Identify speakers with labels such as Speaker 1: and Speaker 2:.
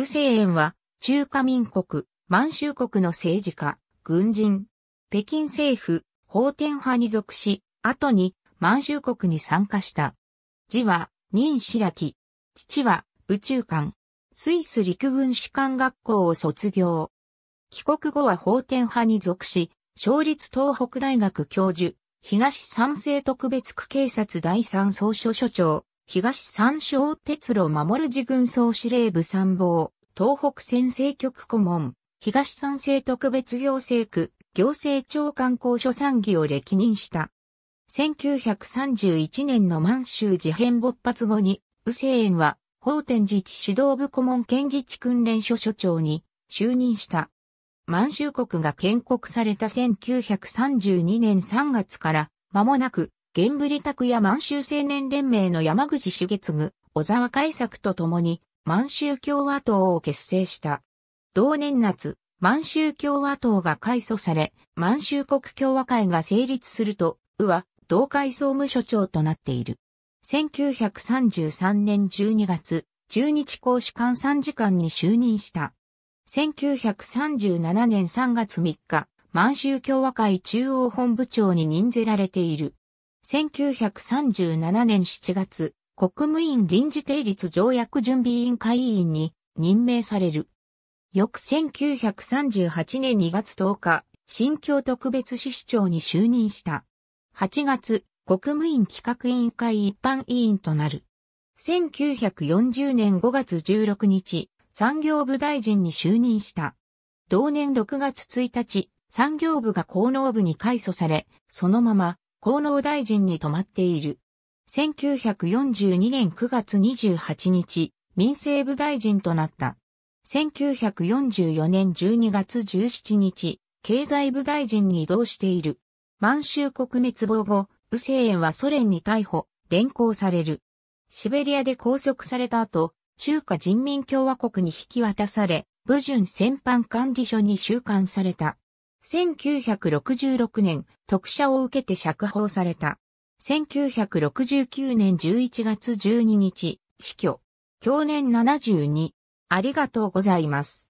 Speaker 1: ウセーは、中華民国、満州国の政治家、軍人、北京政府、法天派に属し、後に満州国に参加した。字は、任白木。父は、宇宙艦。スイス陸軍士官学校を卒業。帰国後は法天派に属し、勝立東北大学教授、東三省特別区警察第三総書所長、東三省鉄路守る自軍総司令部参謀、東北先政局顧問、東三省特別行政区、行政長官公所参議を歴任した。1931年の満州事変勃発後に、右政園は、法天自治指導部顧問県自治訓練所所長に就任した。満州国が建国された1932年3月から、間もなく、ブリタクや満州青年連盟の山口茂次、小沢海作と共に満州共和党を結成した。同年夏、満州共和党が改組され、満州国共和会が成立すると、うは、同会総務所長となっている。1933年12月、中日公使館参事官に就任した。1937年3月3日、満州共和会中央本部長に任ぜられている。1937年7月、国務院臨時定律条約準備委員会委員に任命される。翌1938年2月10日、新京特別支市長に就任した。8月、国務院企画委員会一般委員となる。1940年5月16日、産業部大臣に就任した。同年6月1日、産業部が工農部に改組され、そのまま河野大臣に泊まっている。1942年9月28日、民政部大臣となった。1944年12月17日、経済部大臣に移動している。満州国滅亡後、右政園はソ連に逮捕、連行される。シベリアで拘束された後、中華人民共和国に引き渡され、武順戦犯管理所に収監された。1966年、特赦を受けて釈放された。1969年11月12日、死去。去年72。ありがとうございます。